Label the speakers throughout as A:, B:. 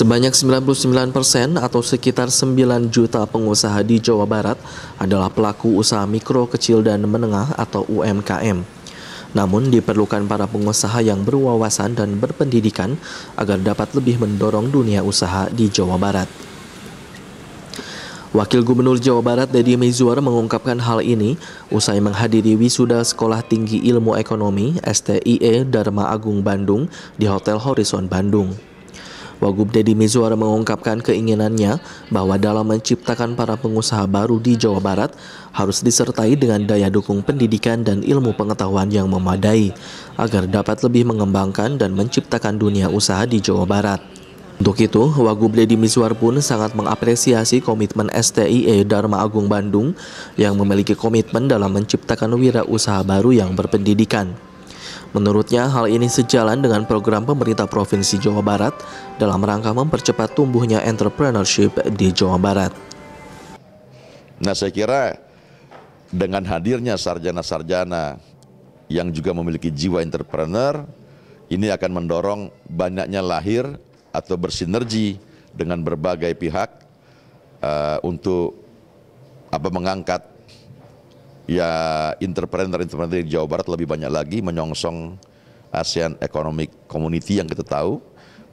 A: Sebanyak 99 persen atau sekitar 9 juta pengusaha di Jawa Barat adalah pelaku usaha mikro, kecil, dan menengah atau UMKM. Namun diperlukan para pengusaha yang berwawasan dan berpendidikan agar dapat lebih mendorong dunia usaha di Jawa Barat. Wakil Gubernur Jawa Barat Deddy Mizwar mengungkapkan hal ini usai menghadiri wisuda Sekolah Tinggi Ilmu Ekonomi STIE Dharma Agung Bandung di Hotel Horizon Bandung. Wagub Deddy Mizwar mengungkapkan keinginannya bahwa dalam menciptakan para pengusaha baru di Jawa Barat harus disertai dengan daya dukung pendidikan dan ilmu pengetahuan yang memadai agar dapat lebih mengembangkan dan menciptakan dunia usaha di Jawa Barat. Untuk itu, Wagub Deddy Mizwar pun sangat mengapresiasi komitmen STIE Dharma Agung Bandung yang memiliki komitmen dalam menciptakan wira usaha baru yang berpendidikan. Menurutnya, hal ini sejalan dengan program pemerintah Provinsi Jawa Barat dalam rangka mempercepat tumbuhnya entrepreneurship di Jawa Barat.
B: Nah, saya kira dengan hadirnya sarjana-sarjana yang juga memiliki jiwa entrepreneur, ini akan mendorong banyaknya lahir atau bersinergi dengan berbagai pihak uh, untuk apa mengangkat ya entrepreneur-entrepreneur di Jawa Barat lebih banyak lagi menyongsong ASEAN Economic Community yang kita tahu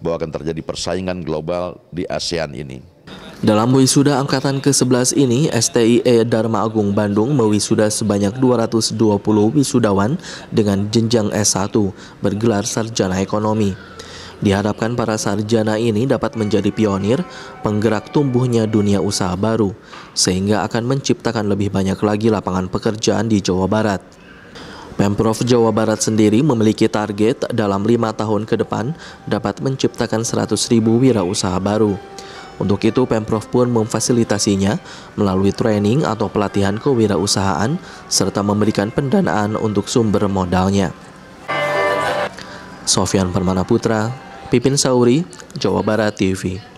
B: bahwa akan terjadi persaingan global di ASEAN ini.
A: Dalam wisuda angkatan ke-11 ini, STIE Dharma Agung Bandung mewisuda sebanyak 220 wisudawan dengan jenjang S1 bergelar sarjana ekonomi. Diharapkan para sarjana ini dapat menjadi pionir penggerak tumbuhnya dunia usaha baru, sehingga akan menciptakan lebih banyak lagi lapangan pekerjaan di Jawa Barat. Pemprov Jawa Barat sendiri memiliki target dalam lima tahun ke depan dapat menciptakan 100 ribu wirausaha baru. Untuk itu, Pemprov pun memfasilitasinya melalui training atau pelatihan kewirausahaan serta memberikan pendanaan untuk sumber modalnya. Sofian Permana Putra, Pipin Sauri, Jawa Barat TV.